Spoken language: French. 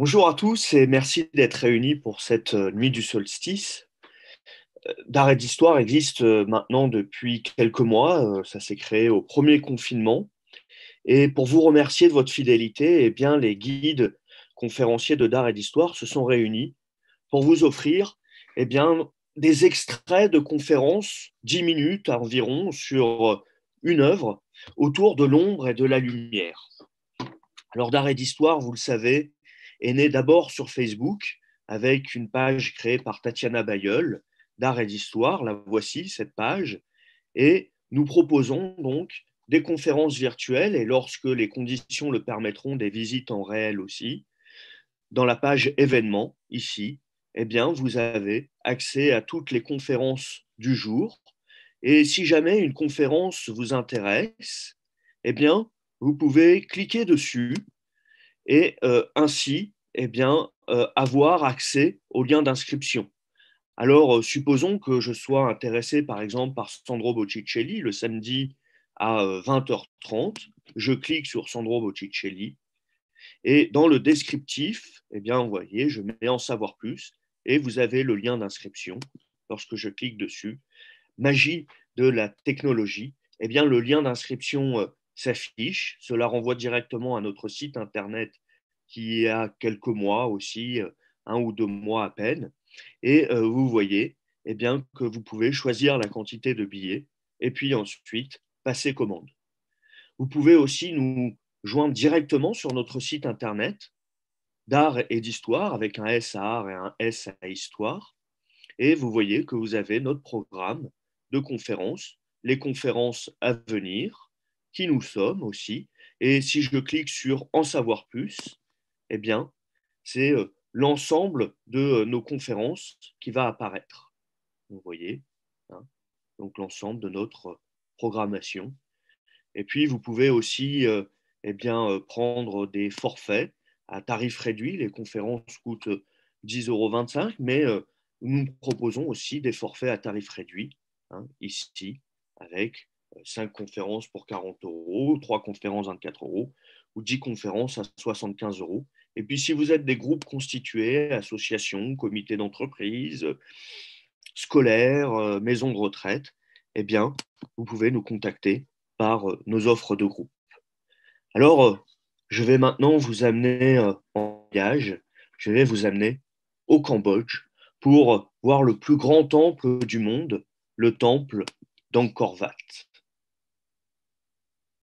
Bonjour à tous et merci d'être réunis pour cette euh, nuit du solstice. Euh, D'Art et d'histoire existe euh, maintenant depuis quelques mois. Ça s'est créé au premier confinement. Et pour vous remercier de votre fidélité, eh bien, les guides conférenciers de d'art et d'histoire se sont réunis pour vous offrir eh bien, des extraits de conférences, 10 minutes environ, sur une œuvre autour de l'ombre et de la lumière. Alors, d'art et d'histoire, vous le savez, est né d'abord sur Facebook avec une page créée par Tatiana Bayeul d'art et d'histoire. La voici, cette page. Et nous proposons donc des conférences virtuelles et lorsque les conditions le permettront, des visites en réel aussi. Dans la page événements, ici, eh bien, vous avez accès à toutes les conférences du jour. Et si jamais une conférence vous intéresse, eh bien, vous pouvez cliquer dessus et euh, ainsi eh bien, euh, avoir accès au lien d'inscription. Alors, euh, supposons que je sois intéressé, par exemple, par Sandro Botticelli le samedi à 20h30. Je clique sur Sandro Botticelli et dans le descriptif, eh bien, vous voyez, je mets en savoir plus et vous avez le lien d'inscription. Lorsque je clique dessus, magie de la technologie, eh bien, le lien d'inscription s'affiche. Cela renvoie directement à notre site internet qui a quelques mois aussi, euh, un ou deux mois à peine. Et euh, vous voyez eh bien, que vous pouvez choisir la quantité de billets et puis ensuite passer commande. Vous pouvez aussi nous joindre directement sur notre site internet d'art et d'histoire avec un S à art et un S à histoire. Et vous voyez que vous avez notre programme de conférences, les conférences à venir, qui nous sommes aussi. Et si je clique sur En savoir plus, eh bien, c'est euh, l'ensemble de euh, nos conférences qui va apparaître. Vous voyez, hein. donc l'ensemble de notre euh, programmation. Et puis, vous pouvez aussi eh bien, prendre des forfaits à tarif réduit. Les conférences coûtent 10,25 euros, mais nous proposons aussi des forfaits à tarif réduit, hein, ici, avec 5 conférences pour 40 euros, 3 conférences 24 euros, ou 10 conférences à 75 euros. Et puis si vous êtes des groupes constitués, associations, comités d'entreprise, scolaires, euh, maisons de retraite, eh bien, vous pouvez nous contacter par euh, nos offres de groupe. Alors, euh, je vais maintenant vous amener en voyage, je vais vous amener au Cambodge pour voir le plus grand temple du monde, le temple d'Angkor Wat.